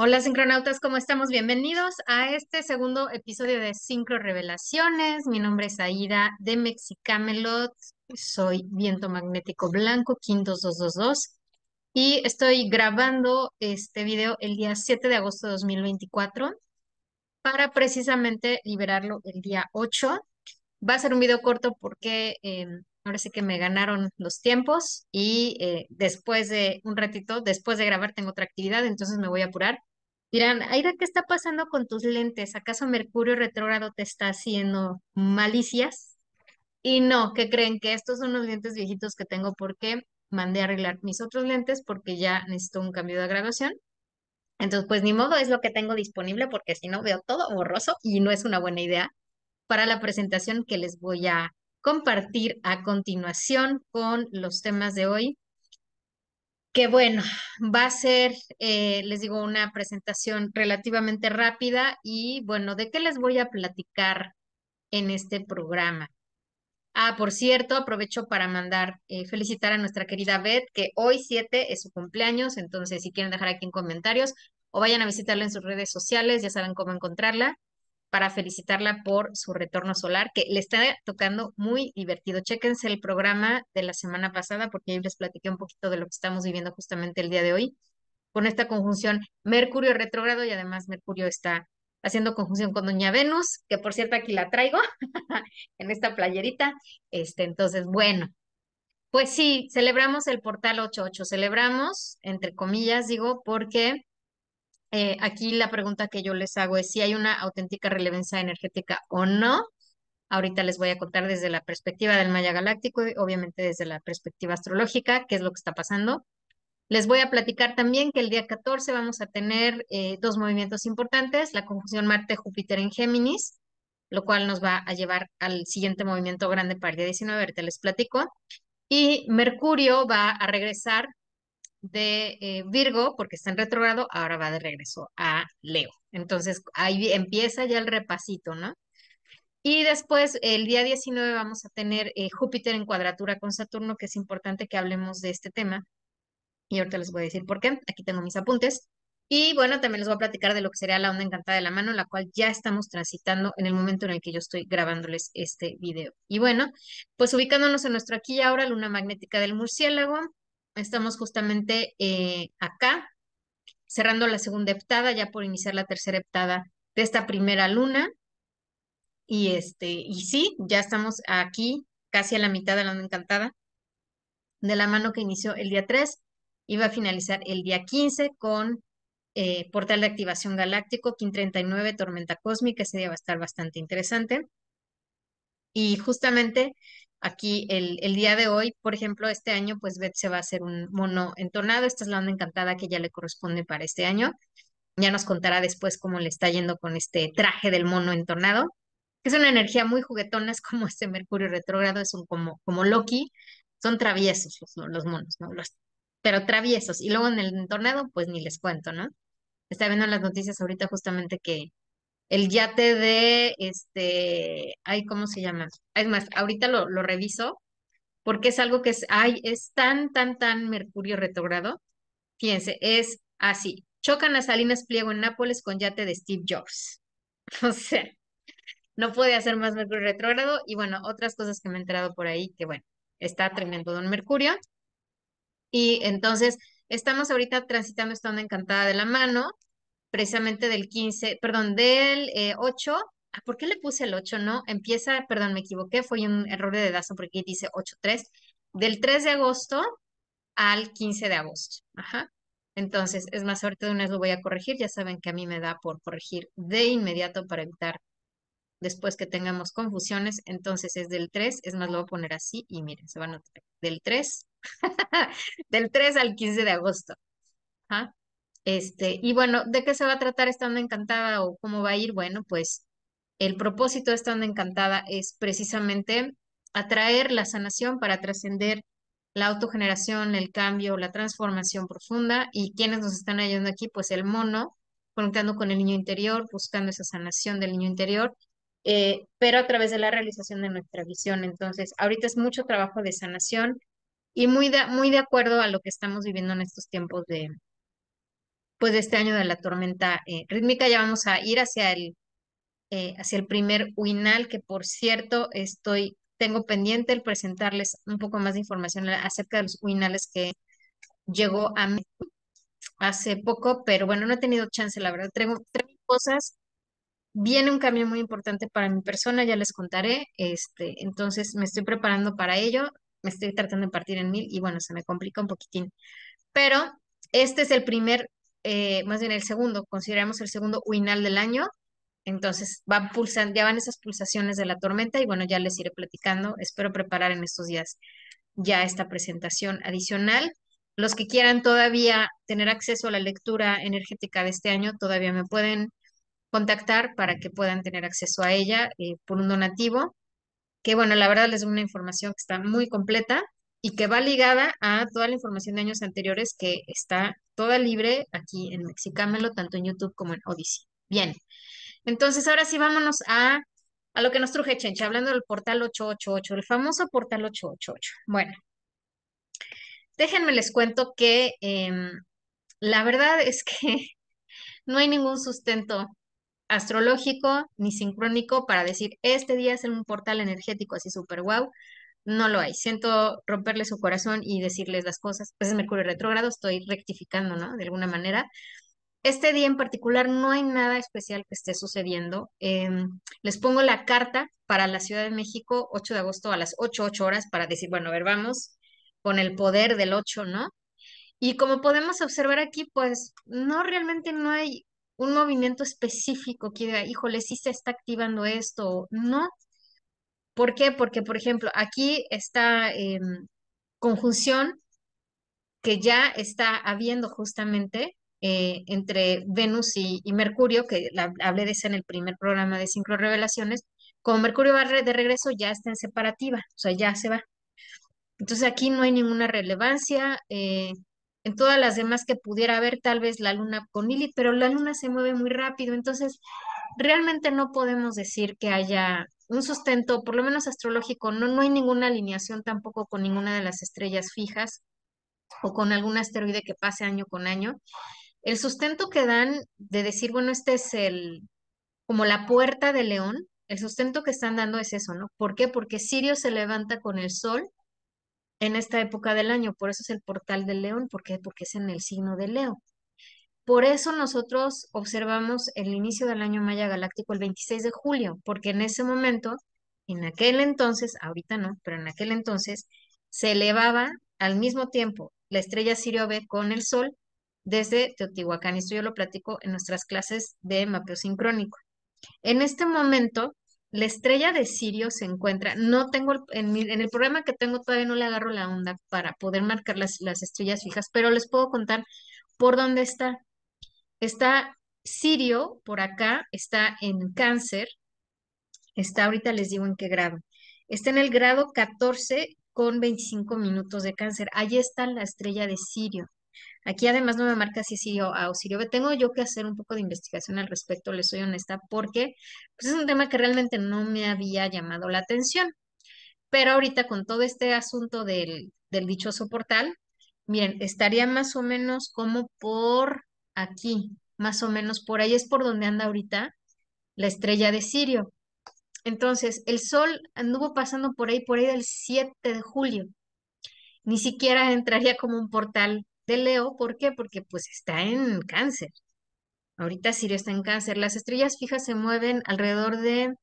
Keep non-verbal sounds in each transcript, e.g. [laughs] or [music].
Hola sincronautas, ¿cómo estamos? Bienvenidos a este segundo episodio de Sincro Revelaciones. Mi nombre es Aida de Mexicamelot, soy viento magnético blanco, Quintos dos y estoy grabando este video el día 7 de agosto de 2024 para precisamente liberarlo el día 8. Va a ser un video corto porque em, ahora sí que me ganaron los tiempos y eh, después de un ratito, después de grabar tengo otra actividad, entonces me voy a apurar Dirán, Aida, ¿qué está pasando con tus lentes? ¿Acaso Mercurio retrógrado te está haciendo malicias? Y no, que creen que estos son los lentes viejitos que tengo porque mandé a arreglar mis otros lentes porque ya necesito un cambio de graduación. Entonces, pues ni modo, es lo que tengo disponible porque si no veo todo borroso y no es una buena idea para la presentación que les voy a compartir a continuación con los temas de hoy que bueno, va a ser, eh, les digo, una presentación relativamente rápida y bueno, ¿de qué les voy a platicar en este programa? Ah, por cierto, aprovecho para mandar, eh, felicitar a nuestra querida Beth, que hoy 7 es su cumpleaños, entonces si quieren dejar aquí en comentarios o vayan a visitarla en sus redes sociales, ya saben cómo encontrarla para felicitarla por su retorno solar, que le está tocando muy divertido. Chéquense el programa de la semana pasada, porque ahí les platiqué un poquito de lo que estamos viviendo justamente el día de hoy, con esta conjunción Mercurio retrógrado y además Mercurio está haciendo conjunción con Doña Venus, que por cierto aquí la traigo [laughs] en esta playerita. Este, entonces, bueno, pues sí, celebramos el portal 88, celebramos, entre comillas, digo, porque eh, aquí la pregunta que yo les hago es si hay una auténtica relevancia energética o no. Ahorita les voy a contar desde la perspectiva del Maya Galáctico y obviamente desde la perspectiva astrológica, qué es lo que está pasando. Les voy a platicar también que el día 14 vamos a tener eh, dos movimientos importantes, la conjunción Marte-Júpiter en Géminis, lo cual nos va a llevar al siguiente movimiento grande para el día 19, ahorita les platico. Y Mercurio va a regresar de eh, Virgo, porque está en retrogrado, ahora va de regreso a Leo. Entonces, ahí empieza ya el repasito, ¿no? Y después, el día 19, vamos a tener eh, Júpiter en cuadratura con Saturno, que es importante que hablemos de este tema. Y ahorita les voy a decir por qué. Aquí tengo mis apuntes. Y bueno, también les voy a platicar de lo que sería la onda encantada de la mano, la cual ya estamos transitando en el momento en el que yo estoy grabándoles este video. Y bueno, pues ubicándonos en nuestro aquí y ahora, luna magnética del murciélago, Estamos justamente eh, acá, cerrando la segunda heptada, ya por iniciar la tercera heptada de esta primera luna. Y, este, y sí, ya estamos aquí, casi a la mitad de la luna encantada, de la mano que inició el día 3 iba a finalizar el día 15 con eh, Portal de Activación Galáctico, KIN 39, Tormenta Cósmica, ese día va a estar bastante interesante. Y justamente aquí el, el, día de hoy. Por ejemplo, este año, pues Beth se va a hacer un mono entornado, Esta es la onda encantada que ya le corresponde para este año. Ya nos contará después cómo le está yendo con este traje del mono entornado, que Es una energía muy juguetona, es como este Mercurio retrógrado, es un como, como Loki. Son traviesos los, los monos, ¿no? Los, pero traviesos. Y luego en el entornado, pues ni les cuento, ¿no? Está viendo las noticias ahorita justamente que el yate de, este, ay, ¿cómo se llama? Es más, ahorita lo, reviso, porque es algo que es, ay, es tan, tan, tan Mercurio retrogrado. Fíjense, es así. Chocan las Salinas Pliego en Nápoles con yate de Steve Jobs. [laughs] O sea, no puede hacer más Mercurio retrógrado. Y bueno, otras cosas que me he enterado por ahí, que bueno, está tremendo Don Mercurio. Y entonces, estamos ahorita transitando esta onda encantada de la mano precisamente del 15, perdón, del eh, 8. Ah, ¿Por qué le puse el 8? No, empieza, perdón, me equivoqué, fue un error de dedazo porque aquí dice 8-3, del 3 de agosto al 15 de agosto. Ajá. Entonces, es más, ahorita de una vez lo voy a corregir, ya saben que a mí me da por corregir de inmediato para evitar después que tengamos confusiones, entonces es del 3, es más, lo voy a poner así y miren, se van a notar, del 3, [laughs] del 3 al 15 de agosto. ¿Ah? Este, y bueno, ¿de qué se va a tratar Estando Encantada o cómo va a ir? Bueno, pues el propósito de onda Encantada es precisamente atraer la sanación para trascender la autogeneración, el cambio, la transformación profunda y quienes nos están ayudando aquí, pues el mono, conectando con el niño interior, buscando esa sanación del niño interior, eh, pero a través de la realización de nuestra visión. Entonces, ahorita es mucho trabajo de sanación y muy muy de acuerdo a lo que estamos viviendo en estos tiempos de, pues de este año de la tormenta eh, rítmica. Ya vamos a ir hacia el, eh, hacia el primer Winal, que por cierto estoy, tengo pendiente el presentarles un poco más de información acerca de los Winales que llegó a mí hace poco, pero bueno, no he tenido chance, la verdad. Tengo tres cosas. Viene un cambio muy importante para mi persona, ya les contaré. Este, entonces me estoy preparando para ello, me estoy tratando de partir en mil y bueno, se me complica un poquitín. Pero este es el primer eh, más bien el segundo, consideramos el segundo Winal del año. Entonces va ya van esas pulsaciones de la tormenta y bueno, ya les iré platicando. Espero preparar en estos días ya esta presentación adicional. Los que quieran todavía tener acceso a la lectura energética de este año, todavía me pueden contactar para que puedan tener acceso a ella eh, por un donativo. Que bueno, la verdad les doy una información que está muy completa y que va ligada a toda la información de años anteriores que está toda libre aquí en Mexicámelo, tanto en YouTube como en Odyssey. Bien, entonces ahora sí vámonos a, a lo que nos truje, Chencha, hablando del portal 888, el famoso portal 888. Bueno, déjenme les cuento que em, la verdad es que [laughs] no hay ningún sustento astrológico ni sincrónico para decir este día es un portal energético así súper guau no lo hay. Siento romperle su corazón y decirles las cosas. es Mercurio retrógrado, estoy rectificando, ¿no? De alguna manera. Este día en particular no hay nada especial que esté sucediendo. Em, les pongo la carta para la Ciudad de México, 8 de agosto a las 8, 8 horas, para decir, bueno, a ver, vamos con el poder del 8, ¿no? Y como podemos observar aquí, pues no realmente no hay un movimiento específico que diga, híjole, sí se está activando esto, no, ¿Por qué? Porque, por ejemplo, aquí está eh, conjunción que ya está habiendo justamente eh, entre Venus y, Mercurio, que hablé de eso en el primer programa de Sincro Revelaciones, como Mercurio va de regreso, ya está en separativa, o sea, ya se va. Entonces aquí no hay ninguna relevancia. Eh, en todas las demás que pudiera haber, tal vez la luna con Lilith, pero la luna se mueve muy rápido, entonces realmente no podemos decir que haya un sustento, por lo menos astrológico, no, no hay ninguna alineación tampoco con ninguna de las estrellas fijas o con algún asteroide que pase año con año. El sustento que dan de decir, bueno, este es el, como la puerta de león, el sustento que están dando es eso, ¿no? ¿Por qué? Porque Sirio se levanta con el sol en esta época del año, por eso es el portal del león, ¿por qué? Porque es en el signo de Leo. Por eso nosotros observamos el inicio del año Maya Galáctico el 26 de julio, porque en ese momento, en aquel entonces, ahorita no, pero en aquel entonces, se elevaba al mismo tiempo la estrella Sirio B con el Sol desde Teotihuacán. Esto yo lo platico en nuestras clases de mapeo sincrónico. En este momento, la estrella de Sirio se encuentra, no tengo, en, el programa que tengo todavía no le agarro la onda para poder marcar las, las estrellas fijas, pero les puedo contar por dónde está. Está Sirio por acá, está en cáncer, está ahorita les digo en qué grado. Está en el grado 14 con 25 minutos de cáncer. Allí está la estrella de Sirio. Aquí además no me marca si Sirio A o Sirio Tengo yo que hacer un poco de investigación al respecto, les soy honesta, porque pues, es un tema que realmente no me había llamado la atención. Pero ahorita con todo este asunto del, del dichoso portal, miren, estaría más o menos como por aquí, más o menos por ahí es por donde anda ahorita la estrella de Sirio. Entonces, el Sol anduvo pasando por ahí, por ahí del 7 de julio. Ni siquiera entraría como un portal de Leo, ¿por qué? Porque pues está en cáncer. Ahorita Sirio está en cáncer. Las estrellas fijas se mueven alrededor de,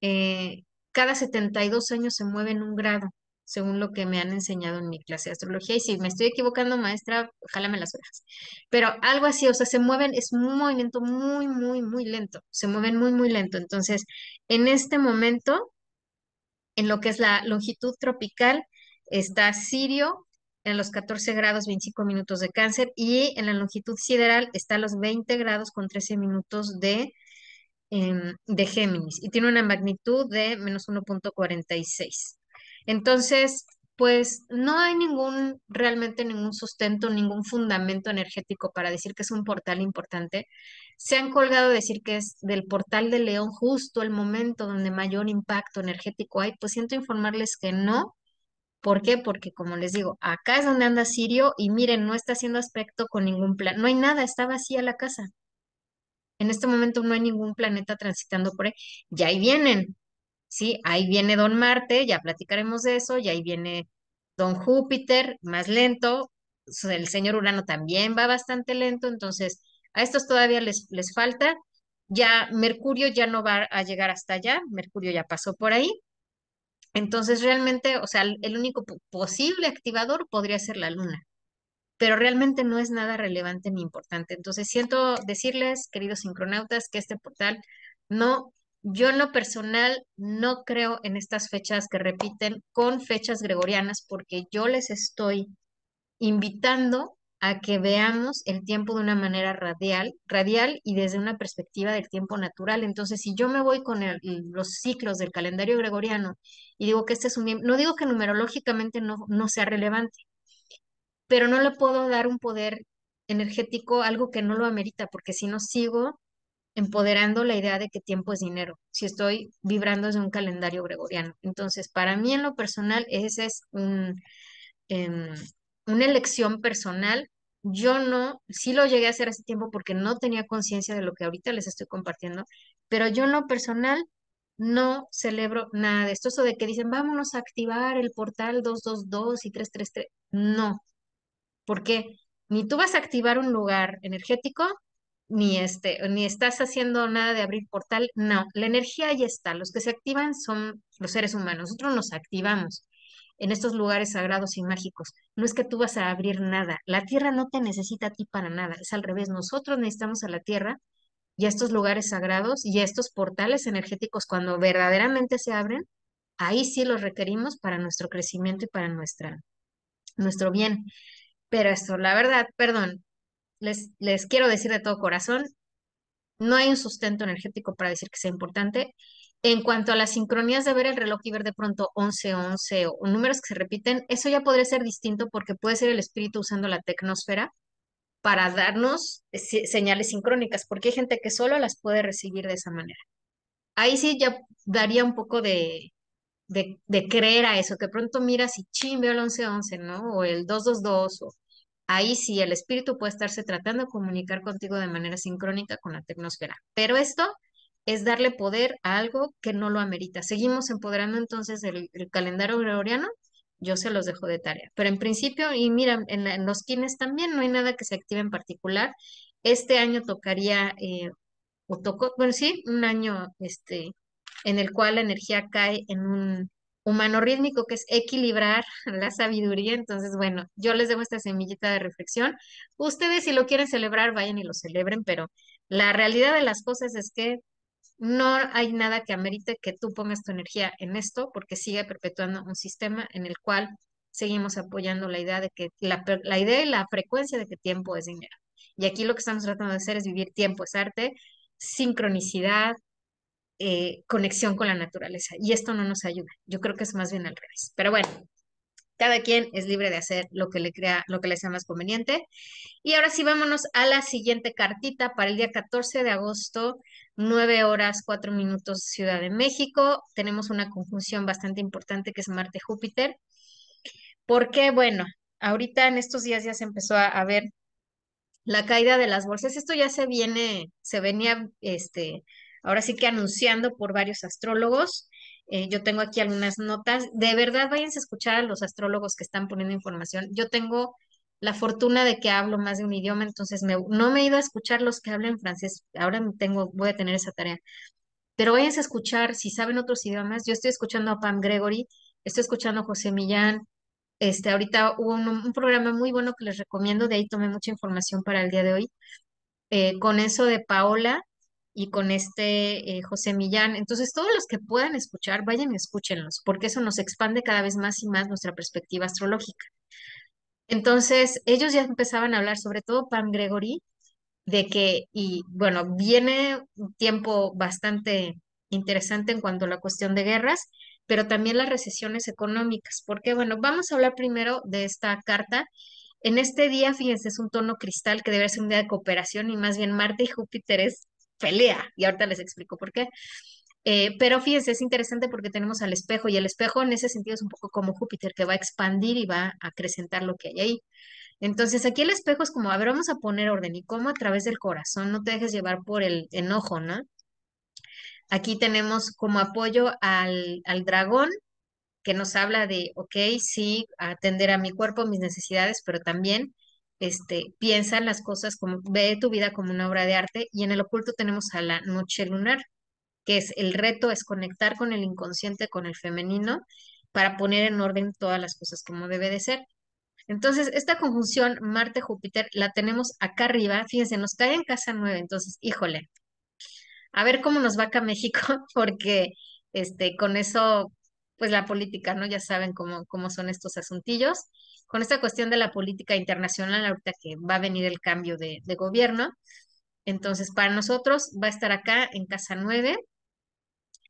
eh, cada 72 años se mueven un grado según lo que me han enseñado en mi clase de astrología. Y si me estoy equivocando, maestra, jálame las orejas. Pero algo así, o sea, se mueven, es un movimiento muy, muy, muy lento. Se mueven muy, muy lento. Entonces, en este momento, en lo que es la longitud tropical, está Sirio en los 14 grados 25 minutos de cáncer y en la longitud sideral está a los 20 grados con 13 minutos de em, de Géminis y tiene una magnitud de menos 1.46. Entonces, pues no hay ningún, realmente ningún sustento, ningún fundamento energético para decir que es un portal importante. Se han colgado decir que es del portal de León justo el momento donde mayor impacto energético hay. Pues siento informarles que no. ¿Por qué? Porque como les digo, acá es donde anda Sirio y miren, no está haciendo aspecto con ningún plan. No hay nada, está vacía la casa. En este momento no hay ningún planeta transitando por ahí. Y ahí vienen, ¿sí? Ahí viene Don Marte, ya platicaremos de eso, y ahí viene Don Júpiter, más lento, el señor Urano también va bastante lento, entonces a estos todavía les, les falta, ya Mercurio ya no va a llegar hasta allá, Mercurio ya pasó por ahí, entonces realmente, o sea, el único posible activador podría ser la Luna, pero realmente no es nada relevante ni importante, entonces siento decirles, queridos sincronautas, que este portal no yo en lo personal no creo en estas fechas que repiten con fechas gregorianas porque yo les estoy invitando a que veamos el tiempo de una manera radial, radial y desde una perspectiva del tiempo natural. Entonces, si yo me voy con los ciclos del calendario gregoriano y digo que este es un no digo que numerológicamente no, no sea relevante, pero no le puedo dar un poder energético, algo que no lo amerita, porque si no sigo empoderando la idea de que tiempo es dinero, si estoy vibrando desde un calendario gregoriano. Entonces, para mí en lo personal, esa es un, em, una elección personal. Yo no, sí lo llegué a hacer hace tiempo porque no tenía conciencia de lo que ahorita les estoy compartiendo, pero yo en lo personal no celebro nada de esto. Eso de que dicen, vámonos a activar el portal 222 y 333. No. porque Ni tú vas a activar un lugar energético, ni, este, ni estás haciendo nada de abrir portal, no, la energía ya está, los que se activan son los seres humanos, nosotros nos activamos en estos lugares sagrados y mágicos. No es que tú vas a abrir nada, la tierra no te necesita a ti para nada, es al revés, nosotros necesitamos a la tierra y a estos lugares sagrados y a estos portales energéticos cuando verdaderamente se abren, ahí sí los requerimos para nuestro crecimiento y para nuestra, nuestro bien. Pero esto, la verdad, perdón, les, quiero decir de todo corazón, no hay un sustento energético para decir que sea importante. En cuanto a las sincronías de ver el reloj y ver de pronto 11, 11 o números que se repiten, eso ya podría ser distinto porque puede ser el espíritu usando la tecnósfera para darnos eh, señales sincrónicas, porque hay gente que solo las puede recibir de esa manera. Ahí sí ya daría un poco de, de, creer a eso, que pronto miras y chimbeo veo el 11, 11, ¿no? O el 222 o Ahí sí el espíritu puede estarse tratando de comunicar contigo de manera sincrónica con la tecnosfera. Pero esto es darle poder a algo que no lo amerita. Seguimos empoderando entonces el, calendario gregoriano. Yo se los dejo de tarea. Pero en principio, y mira, en, los quines también no hay nada que se active en particular. Este año tocaría, eh, o tocó, bueno, sí, un año este, en el cual la energía cae en un humano rítmico, que es equilibrar [laughs] la sabiduría. Entonces, bueno, yo les dejo esta semillita de reflexión. Ustedes si lo quieren celebrar, vayan y lo celebren, pero la realidad de las cosas es que no hay nada que amerite que tú pongas tu energía en esto, porque sigue perpetuando un sistema en el cual seguimos apoyando la idea de que la, la idea y la frecuencia de que tiempo es dinero. Y aquí lo que estamos tratando de hacer es vivir tiempo, es arte, sincronicidad, eh, conexión con la naturaleza. Y esto no nos ayuda. Yo creo que es más bien al revés. Pero bueno, cada quien es libre de hacer lo que le crea, lo que le sea más conveniente. Y ahora sí, vámonos a la siguiente cartita para el día 14 de agosto, 9 horas 4 minutos Ciudad de México. Tenemos una conjunción bastante importante que es Marte-Júpiter. Porque, bueno, ahorita en estos días ya se empezó a, ver la caída de las bolsas. Esto ya se viene, se venía este, ahora sí que anunciando por varios astrólogos. Eh, yo tengo aquí algunas notas. De verdad, váyanse a escuchar a los astrólogos que están poniendo información. Yo tengo la fortuna de que hablo más de un idioma, entonces no me he ido a escuchar los que hablan francés. Ahora tengo, voy a tener esa tarea. Pero váyanse a escuchar, si saben otros idiomas, yo estoy escuchando a Pam Gregory, estoy escuchando a José Millán. Este, ahorita hubo un, programa muy bueno que les recomiendo, de ahí tomé mucha información para el día de hoy. Eh, con eso de Paola, y con este eh, José Millán. Entonces, todos los que puedan escuchar, vayan y escúchenlos, porque eso nos expande cada vez más y más nuestra perspectiva astrológica. Entonces, ellos ya empezaban a hablar, sobre todo Pan Gregory, de que, y bueno, viene un tiempo bastante interesante en cuanto a la cuestión de guerras, pero también las recesiones económicas, porque bueno, vamos a hablar primero de esta carta. En este día, fíjense, es un tono cristal que debe ser un día de cooperación y más bien Marte y Júpiter es pelea. Y ahorita les explico por qué. Eh, pero fíjense, es interesante porque tenemos al espejo y el espejo en ese sentido es un poco como Júpiter que va a expandir y va a acrecentar lo que hay ahí. Entonces aquí el espejo es como, a ver, vamos a poner orden y cómo a través del corazón, no te dejes llevar por el enojo, ¿no? Aquí tenemos como apoyo al, al dragón que nos habla de, ok, sí, atender a mi cuerpo, mis necesidades, pero también este, piensa las cosas como, ve tu vida como una obra de arte y en el oculto tenemos a la noche lunar, que es el reto, es conectar con el inconsciente, con el femenino, para poner en orden todas las cosas como debe de ser. Entonces, esta conjunción Marte-Júpiter la tenemos acá arriba, fíjense, nos cae en casa nueve, entonces, híjole, a ver cómo nos va acá México, [laughs] porque este, con eso pues la política, ¿no? Ya saben cómo, cómo son estos asuntillos. Con esta cuestión de la política internacional, ahorita que va a venir el cambio de, gobierno, entonces para nosotros va a estar acá en Casa 9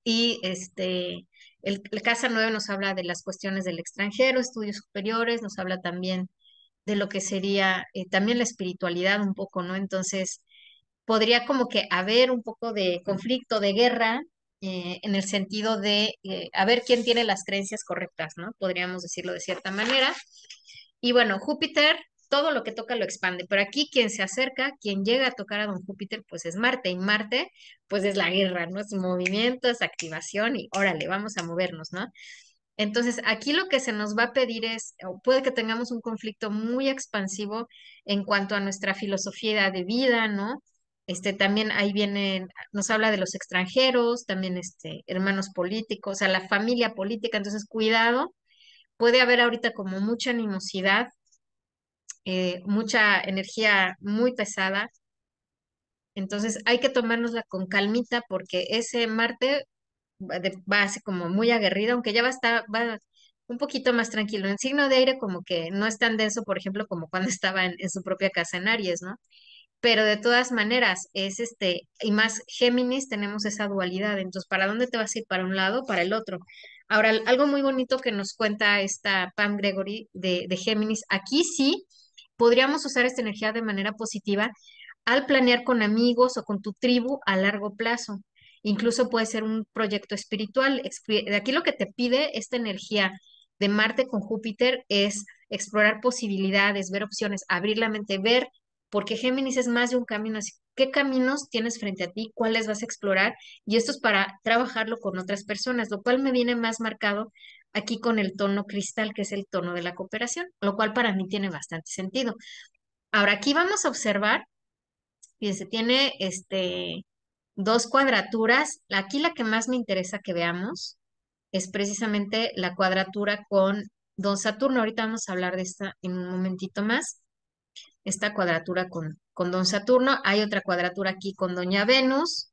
y este, el, Casa 9 nos habla de las cuestiones del extranjero, estudios superiores, nos habla también de lo que sería eh, también la espiritualidad un poco, ¿no? Entonces, podría como que haber un poco de conflicto, de guerra eh, en el sentido de eh, a ver quién tiene las creencias correctas, ¿no? Podríamos decirlo de cierta manera. Y bueno, Júpiter, todo lo que toca lo expande, pero aquí quien se acerca, quien llega a tocar a don Júpiter, pues es Marte, y Marte, pues es la guerra, ¿no? Es movimiento, es activación, y órale, vamos a movernos, ¿no? Entonces, aquí lo que se nos va a pedir es, puede que tengamos un conflicto muy expansivo en cuanto a nuestra filosofía de vida, ¿no? Este, también ahí vienen, nos habla de los extranjeros, también este, hermanos políticos, o sea, la familia política, entonces cuidado, puede haber ahorita como mucha animosidad, eh, mucha energía muy pesada, entonces hay que tomárnosla con calmita porque ese Marte va a ser como muy aguerrido, aunque ya va a estar, va un poquito más tranquilo. En signo de aire como que no es tan denso, por ejemplo, como cuando [laughs] estaba en su propia casa en Aries, ¿no? pero de todas maneras es este, y más Géminis tenemos esa dualidad, entonces, ¿para dónde te vas a ir? ¿Para un lado para el otro? Ahora, algo muy bonito que nos cuenta esta Pam Gregory de, Géminis, aquí sí podríamos usar esta energía de manera positiva al planear con amigos o con tu tribu a largo plazo. Incluso puede ser un proyecto espiritual. De aquí lo que te pide esta energía de Marte con Júpiter es explorar posibilidades, ver opciones, abrir la mente, ver porque Géminis es más de un camino, así qué caminos tienes frente a ti, cuáles vas a explorar, y esto es para trabajarlo con otras personas, lo cual me viene más marcado aquí con el tono cristal, que es el tono de la cooperación, lo cual para mí tiene bastante sentido. Ahora aquí vamos a observar, fíjense, tiene este, dos cuadraturas, aquí la que más me interesa que veamos es precisamente la cuadratura con Don Saturno, ahorita vamos a hablar de esta en un momentito más, esta cuadratura con, con don Saturno. Hay otra cuadratura aquí con doña Venus,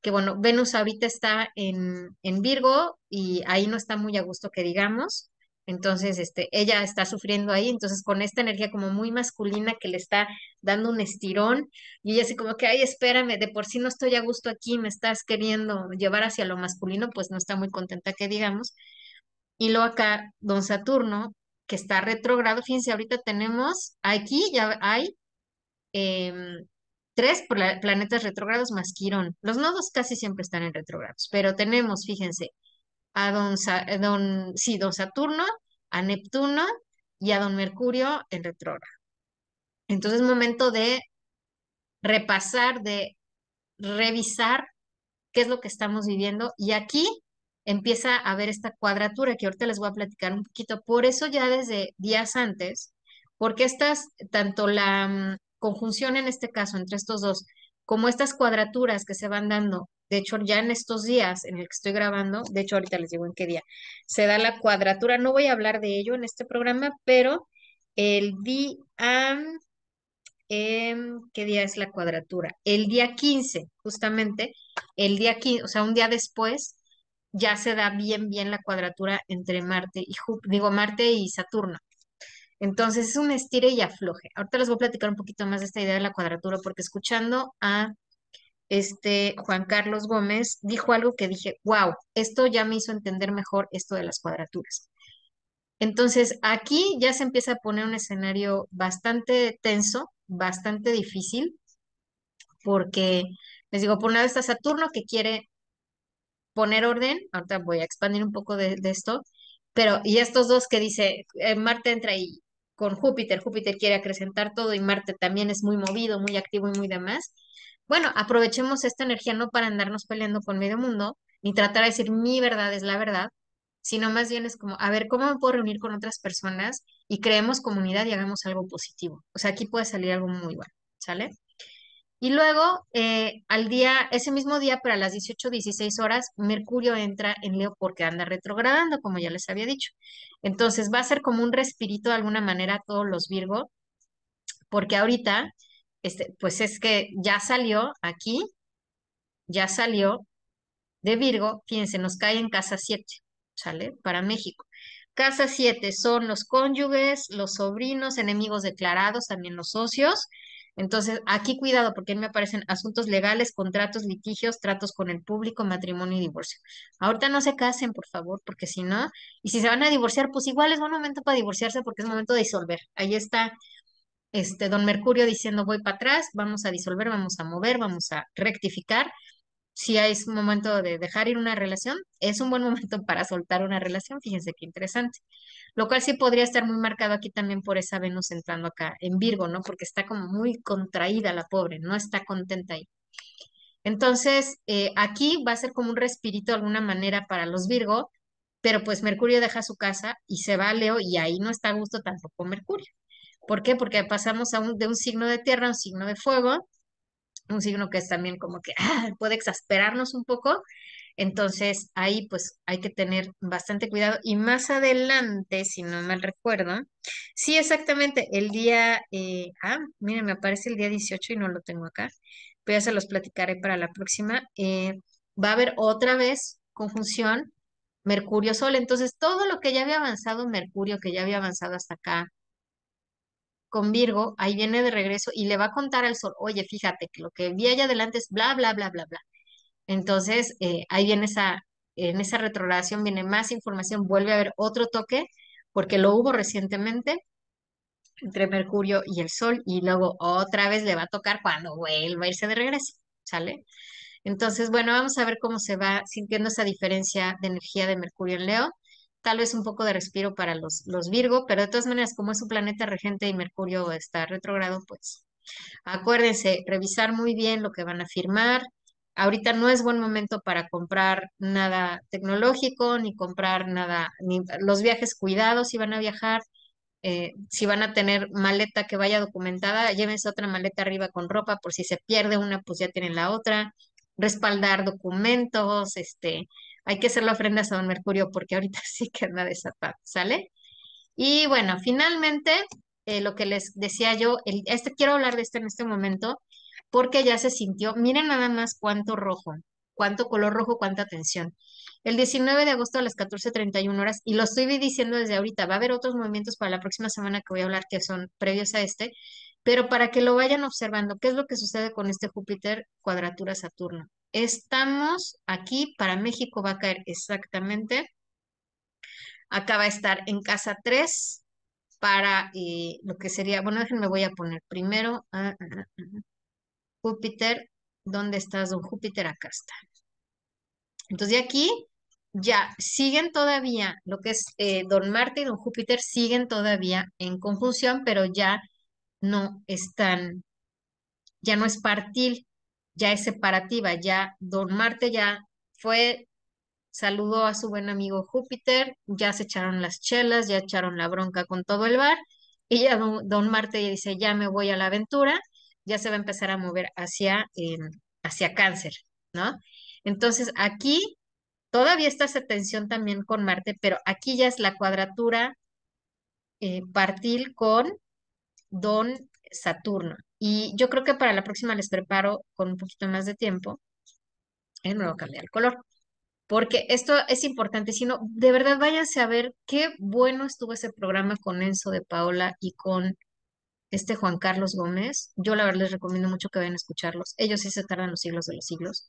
que bueno, Venus ahorita está en, en Virgo y ahí no está muy a gusto que digamos. Entonces, este, ella está sufriendo ahí, entonces con esta energía como muy masculina que le está dando un estirón y ella así como que, ay, espérame, de por sí no estoy a gusto aquí, me estás queriendo llevar hacia lo masculino, pues no está muy contenta que digamos. Y luego acá, don Saturno, que está retrogrado. Fíjense, ahorita tenemos aquí, ya hay em, tres planetas retrógrados más Quirón. Los nodos casi siempre están en retrógrados, pero tenemos, fíjense, a don, eh, don, sí, don Saturno, a Neptuno y a don Mercurio en retrógrado. Entonces, momento de repasar, de revisar qué es lo que estamos viviendo. Y aquí empieza a ver esta cuadratura que ahorita les voy a platicar un poquito. Por eso ya desde días antes, porque estas, tanto la mm, conjunción en este caso entre estos dos, como estas cuadraturas que se van dando, de hecho ya en estos días en el que estoy grabando, de hecho ahorita les digo en qué día, se da la cuadratura, no voy a hablar de ello en este programa, pero el día, em, ¿qué día es la cuadratura? El día 15, justamente, el día 15, o sea, un día después ya se da bien, bien la cuadratura entre Marte y digo, Marte y Saturno. Entonces es un estire y afloje. Ahorita les voy a platicar un poquito más de esta idea de la cuadratura, porque escuchando a este Juan Carlos Gómez, dijo algo que dije, wow, esto ya me hizo entender mejor esto de las cuadraturas. Entonces aquí ya se empieza a poner un escenario bastante tenso, bastante difícil, porque les digo, por una vez está Saturno que quiere poner orden, ahorita voy a expandir un poco de, esto, pero y estos dos que dice, eh, Marte entra ahí con Júpiter, Júpiter quiere acrecentar todo y Marte también es muy movido, muy activo y muy demás. Bueno, aprovechemos esta energía no para andarnos peleando con medio mundo, ni tratar de decir mi verdad es la verdad, sino más bien es como, a ver, ¿cómo me puedo reunir con otras personas y creemos comunidad y hagamos algo positivo? O sea, aquí puede salir algo muy bueno, ¿sale? Y luego, eh, al día, ese mismo día, pero a las 18, 16 horas, Mercurio entra en Leo porque anda retrogradando, como ya les había dicho. Entonces, va a ser como un respirito de alguna manera a todos los Virgo, porque ahorita, este, pues es que ya salió aquí, ya salió de Virgo, fíjense, nos cae en casa 7, ¿sale? Para México. Casa 7 son los cónyuges, los sobrinos, enemigos declarados, también los socios, entonces, aquí cuidado, porque me aparecen asuntos legales, contratos, litigios, tratos con el público, matrimonio y divorcio. Ahorita no se casen, por favor, porque si no, y si se van a divorciar, pues igual es buen momento para divorciarse porque es momento de disolver. Ahí está este don Mercurio diciendo voy para atrás, vamos a disolver, vamos a mover, vamos a rectificar si hay un momento de dejar ir una relación, es un buen momento para soltar una relación, fíjense qué interesante. Lo cual sí podría estar muy marcado aquí también por esa Venus entrando acá en Virgo, ¿no? Porque está como muy contraída la pobre, no está contenta ahí. Entonces, eh, aquí va a ser como un respirito de alguna manera para los Virgo, pero pues Mercurio deja su casa y se va a Leo y ahí no está a gusto tampoco Mercurio. ¿Por qué? Porque pasamos de un signo de tierra a un signo de fuego, un signo que es también como que ah, puede exasperarnos un poco. Entonces ahí pues hay que tener bastante cuidado. Y más adelante, si no mal recuerdo, sí exactamente, el día, eh, ah, miren, me aparece el día 18 y no lo tengo acá, pero ya se los platicaré para la próxima. Eh, va a haber otra vez conjunción Mercurio-Sol. Entonces todo lo que ya había avanzado Mercurio, que ya había avanzado hasta acá, con Virgo, ahí viene de regreso y le va a contar al sol, oye, fíjate que lo que vi allá adelante es bla, bla, bla, bla, bla. Entonces, eh, ahí viene esa, en esa retrogradación viene más información, vuelve a haber otro toque, porque lo hubo recientemente entre Mercurio y el Sol, y luego otra vez le va a tocar cuando vuelva a irse de regreso, ¿sale? Entonces, bueno, vamos a ver cómo se va sintiendo esa diferencia de energía de Mercurio en Leo tal vez un poco de respiro para los, los Virgo, pero de todas maneras, como es un planeta regente y Mercurio está retrogrado, pues acuérdense, revisar muy bien lo que van a firmar. Ahorita no es buen momento para comprar nada tecnológico, ni comprar nada, ni los viajes cuidados si van a viajar, eh, si van a tener maleta que vaya documentada, llévense otra maleta arriba con ropa, por si se pierde una, pues ya tienen la otra, respaldar documentos, este, hay que hacer la a San Mercurio porque ahorita [laughs] sí que anda desatado, ¿sale? Y bueno, finalmente, eh, lo que les decía yo, este, quiero hablar de este en este momento porque ya se sintió, miren nada más cuánto rojo, cuánto color rojo, cuánta tensión. El 19 de agosto a las 14.31 horas, y lo estoy diciendo desde ahorita, va a haber otros movimientos para la próxima semana que voy a hablar que son previos a este, pero para que lo vayan observando, ¿qué es lo que sucede con este Júpiter cuadratura Saturno? Estamos aquí, para México va a caer exactamente. Acá va a estar en casa 3 para eh, lo que sería, bueno, déjenme voy a poner primero ah, ah, ah, Júpiter, ¿dónde estás, don Júpiter? Acá está. Entonces de aquí ya siguen todavía, lo que es eh, don Marte y don Júpiter siguen todavía en conjunción, pero ya no están, ya no es partil, ya es separativa, ya Don Marte ya fue, saludó a su buen amigo Júpiter, ya se echaron las chelas, ya echaron la bronca con todo el bar, y ya Don, Marte dice, ya me voy a la aventura, ya se va a empezar a mover hacia, em, hacia cáncer, ¿no? Entonces aquí todavía está esa tensión también con Marte, pero aquí ya es la cuadratura eh, partil con Don Saturno. Y yo creo que para la próxima les preparo con un poquito más de tiempo el nuevo cambiar el color. Porque esto es importante, sino de verdad váyanse a ver qué bueno estuvo ese programa con Enzo de Paola y con este Juan Carlos Gómez. Yo la verdad les recomiendo mucho que vayan a escucharlos. Ellos sí se tardan los siglos de los siglos.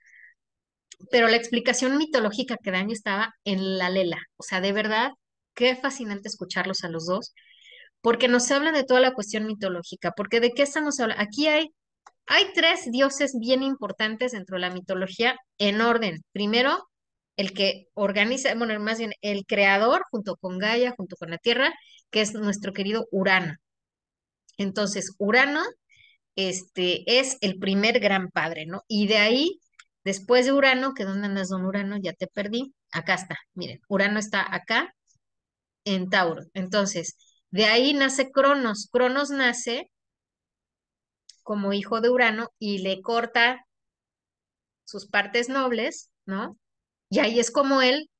Pero la explicación mitológica que dan estaba en la lela. O sea, de verdad, qué fascinante escucharlos a los dos porque nos habla de toda la cuestión mitológica, porque de qué estamos hablando. Aquí hay, hay tres dioses bien importantes dentro de la mitología en orden. Primero, el que organiza, bueno, más bien el creador junto con Gaia, junto con la Tierra, que es nuestro querido Urano. Entonces, Urano este, es el primer gran padre, ¿no? Y de ahí, después de Urano, que dónde andas, don Urano, ya te perdí, acá está, miren, Urano está acá en Tauro. Entonces, de ahí nace Cronos. Cronos nace como hijo de Urano y le corta sus partes nobles, ¿no? Y ahí es como él,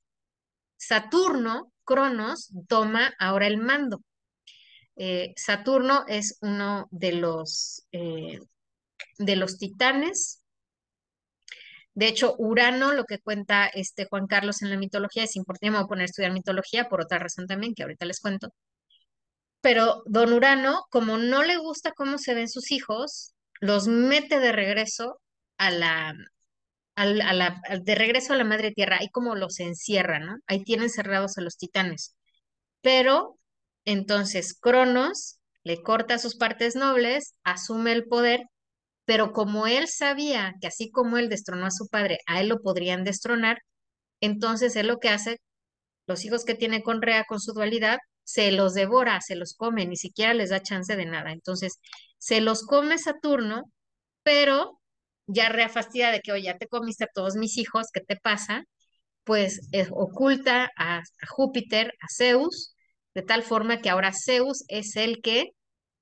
Saturno, Cronos, toma ahora el mando. Eh, Saturno es uno de los, eh, de los titanes. De hecho, Urano, lo que cuenta este Juan Carlos en la mitología, es importante, me voy a poner a estudiar mitología por otra razón también, que ahorita les cuento pero don Urano, como no le gusta cómo se ven sus hijos, los mete de regreso a la, de regreso a la madre tierra, ahí como los encierra, ¿no? Ahí tienen cerrados a los titanes. Pero entonces Cronos le corta sus partes nobles, asume el poder, pero como él sabía que así como él destronó a su padre, a él lo podrían destronar, entonces él lo que hace, los hijos que tiene con Rea, con su dualidad, se los devora, se los come, ni siquiera les da chance de nada. Entonces, se los come Saturno, pero ya reafastida de que, oye, ya te comiste a todos mis hijos, ¿qué te pasa? Pues eh, oculta a, Júpiter, a Zeus, de tal forma que ahora Zeus es el que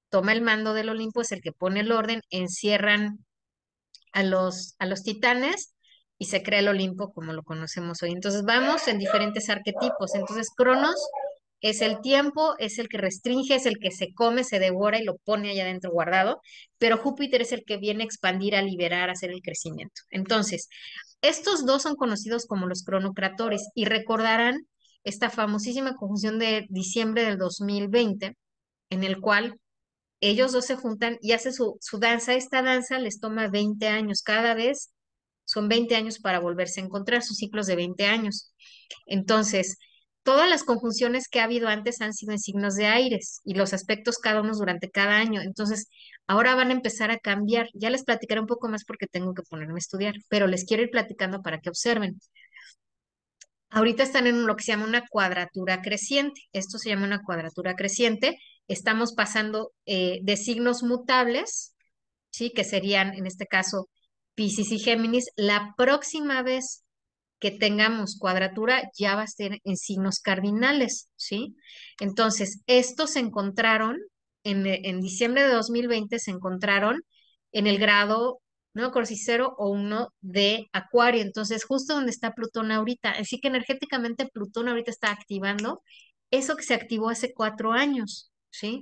toma el mando del Olimpo, es el que pone el orden, encierran a los, a los titanes y se crea el Olimpo como lo conocemos hoy. Entonces vamos en diferentes arquetipos. Entonces Cronos es el tiempo, es el que restringe, es el que se come, se devora y lo pone allá adentro guardado, pero Júpiter es el que viene a expandir, a liberar, a hacer el crecimiento. Entonces, estos dos son conocidos como los cronocratores y recordarán esta famosísima conjunción de diciembre del 2020, en el cual ellos dos se juntan y hacen su, su danza. Esta danza les toma 20 años cada vez, son 20 años para volverse a encontrar, sus ciclos de 20 años. Entonces, todas las conjunciones que ha habido antes han sido en signos de aires y los aspectos cada uno durante cada año. Entonces, ahora van a empezar a cambiar. Ya les platicaré un poco más porque tengo que ponerme a estudiar, pero les quiero ir platicando para que observen. Ahorita están en lo que se llama una cuadratura creciente. Esto se llama una cuadratura creciente. Estamos pasando eh, de signos mutables, ¿sí? que serían en este caso Pisces y Géminis. La próxima vez que tengamos cuadratura ya va a ser en signos cardinales, ¿sí? Entonces, estos se encontraron en, en diciembre de 2020, se encontraron en el grado, no me o uno de Acuario, entonces justo donde está Plutón ahorita. Así que energéticamente Plutón ahorita está activando eso que se activó hace cuatro años, ¿sí?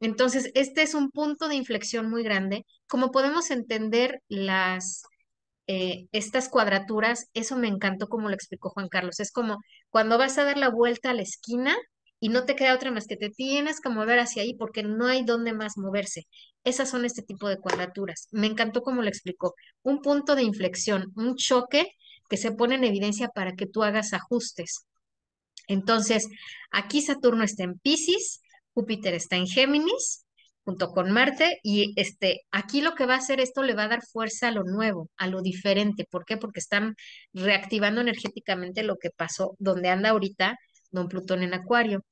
Entonces, este es un punto de inflexión muy grande. Como podemos entender las eh, estas cuadraturas, eso me encantó como lo explicó Juan Carlos. Es como cuando vas a dar la vuelta a la esquina y no te queda otra más que te tienes que mover hacia ahí porque no hay dónde más moverse. Esas son este tipo de cuadraturas. Me encantó como lo explicó. Un punto de inflexión, un choque que se pone en evidencia para que tú hagas ajustes. Entonces, aquí Saturno está en Pisces, Júpiter está en Géminis, junto con Marte y este aquí lo que va a hacer esto le va a dar fuerza a lo nuevo, a lo diferente, ¿por qué? Porque están reactivando energéticamente lo que pasó donde anda ahorita Don Plutón en Acuario.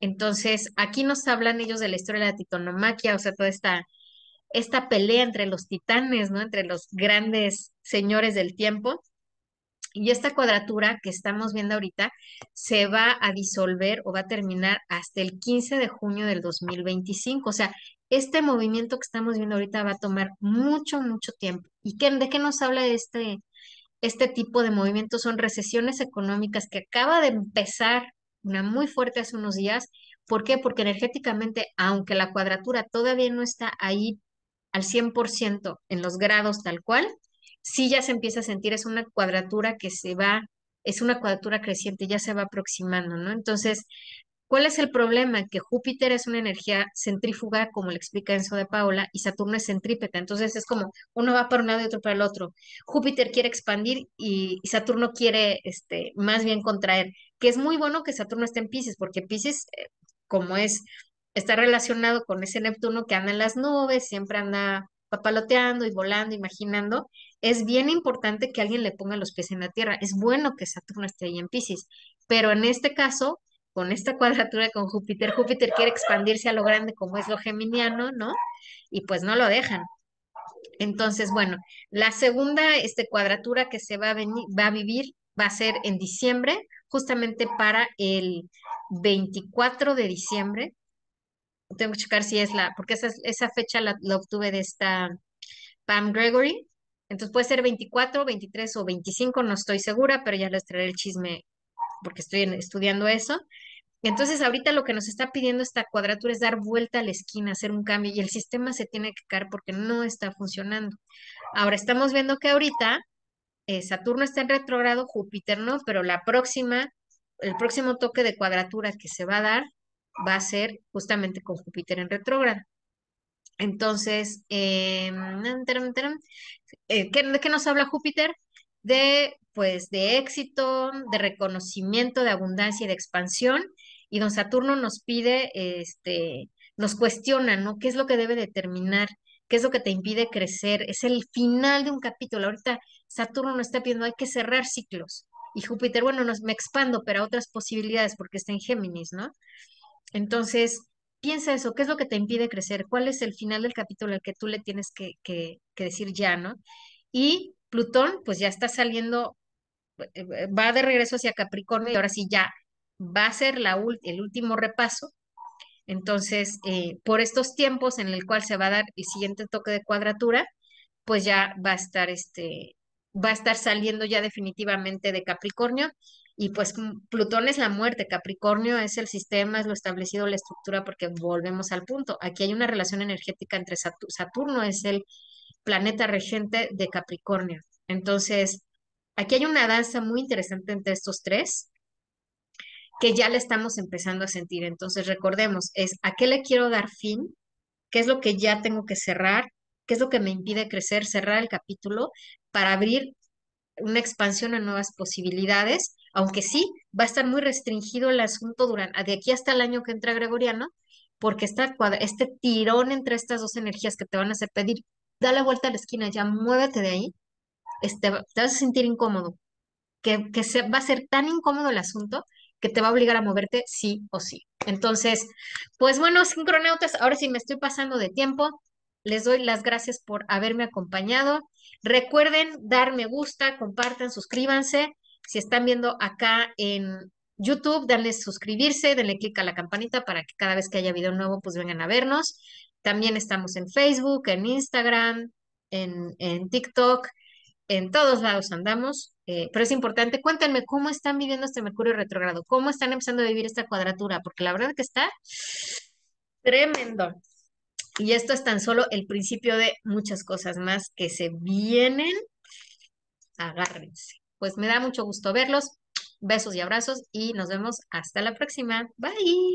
Entonces, aquí nos hablan ellos de la historia de la titanomaquia, o sea, toda esta esta pelea entre los titanes, ¿no? Entre los grandes señores del tiempo y esta cuadratura que estamos viendo ahorita se va a disolver o va a terminar hasta el 15 de junio del 2025. O sea, este movimiento que estamos viendo ahorita va a tomar mucho, mucho tiempo. ¿Y qué, de qué nos habla este, este tipo de movimiento? Son recesiones económicas que acaba de empezar una muy fuerte hace unos días. ¿Por qué? Porque energéticamente, aunque la cuadratura todavía no está ahí al 100% en los grados tal cual, sí ya se empieza a sentir, es una cuadratura que se va, es una cuadratura creciente, ya se va aproximando, ¿no? Entonces, ¿cuál es el problema? Que Júpiter es una energía centrífuga, como le explica Enzo de Paula, y Saturno es centrípeta, entonces es como uno va para un lado y otro para el otro. Júpiter quiere expandir y, Saturno quiere este, más bien contraer, que es muy bueno que Saturno esté en Pisces, porque Pisces, eh, como es, está relacionado con ese Neptuno que anda en las nubes, siempre anda papaloteando y volando, imaginando, es bien importante que alguien le ponga los pies en la tierra. Es bueno que Saturno esté ahí en Pisces, pero en este caso, con esta [laughs] cuadratura con Júpiter, Júpiter quiere expandirse a lo grande como es lo geminiano, ¿no? Y pues no lo dejan. Entonces, bueno, la segunda este, cuadratura que se va a, venir, va a vivir va a ser en diciembre, justamente para el 24 de diciembre. Tengo que checar si es la, porque esa, esa fecha la obtuve de esta Pam Gregory, entonces puede ser 24, 23 o 25, no estoy segura, pero ya les traeré el chisme porque estoy estudiando eso. Entonces ahorita lo que nos está pidiendo esta cuadratura es dar vuelta a la esquina, hacer un cambio y el sistema se tiene que caer porque no está funcionando. Ahora estamos viendo que ahorita eh, Saturno está en retrogrado, Júpiter no, pero la próxima, el próximo toque de cuadratura que se va a dar va a ser justamente con Júpiter en retrógrado. Entonces, eh, eh, ¿de qué nos habla Júpiter? De, pues, de éxito, de reconocimiento, de abundancia y de expansión. Y don Saturno nos pide, este, nos cuestiona, ¿no? ¿Qué es lo que debe determinar? ¿Qué es lo que te impide crecer? Es el final de un capítulo. Ahorita Saturno nos está pidiendo, hay que cerrar ciclos. Y Júpiter, bueno, nos, me expando, pero a otras posibilidades porque está en Géminis, ¿no? Entonces, piensa eso, ¿qué es lo que te impide crecer? ¿Cuál es el final del capítulo al que tú le tienes que, que decir ya, ¿no? Y Plutón, pues ya está saliendo, eh, eh, va de regreso hacia Capricornio y ahora sí ya va a ser la el último repaso. Entonces, eh, por estos tiempos en el cual se va a dar el siguiente toque de cuadratura, pues ya va a estar este, va a estar saliendo ya definitivamente de Capricornio. Y pues mm, Plutón es la muerte, Capricornio es el sistema, es lo establecido, la estructura, porque volvemos al punto. Aquí hay una relación energética entre Saturno, es el, planeta regente de Capricornio. Entonces, aquí hay una danza muy interesante entre estos tres que ya le estamos empezando a sentir. Entonces, recordemos, es a qué le quiero dar fin, qué es lo que ya tengo que cerrar, qué es lo que me impide crecer, cerrar el capítulo para abrir una expansión a nuevas posibilidades, aunque sí va a estar muy restringido el asunto durante, de aquí hasta el año que entra Gregoriano, porque está, este tirón entre estas dos energías que te van a hacer pedir da la vuelta a la esquina, ya muévete de ahí, este, te vas a sentir incómodo, que, que se, va a ser tan incómodo el asunto que te va a obligar a moverte sí o sí. Entonces, pues bueno, sincronautas, ahora sí me estoy pasando de tiempo. Les doy las gracias por haberme acompañado. Recuerden dar me gusta, compartan, suscríbanse. Si están viendo acá en, YouTube, denle suscribirse, denle clic a la campanita para que cada vez que haya video nuevo, pues vengan a vernos. También estamos en Facebook, en Instagram, en, TikTok, en todos lados andamos, eh, pero es importante, cuéntenme cómo están viviendo este Mercurio retrógrado, cómo están empezando a vivir esta cuadratura, porque la verdad que está tremendo. Y esto es tan solo el principio de muchas cosas más que se vienen. Agárrense. Pues me da mucho gusto verlos. Besos y abrazos y nos vemos hasta la próxima. Bye.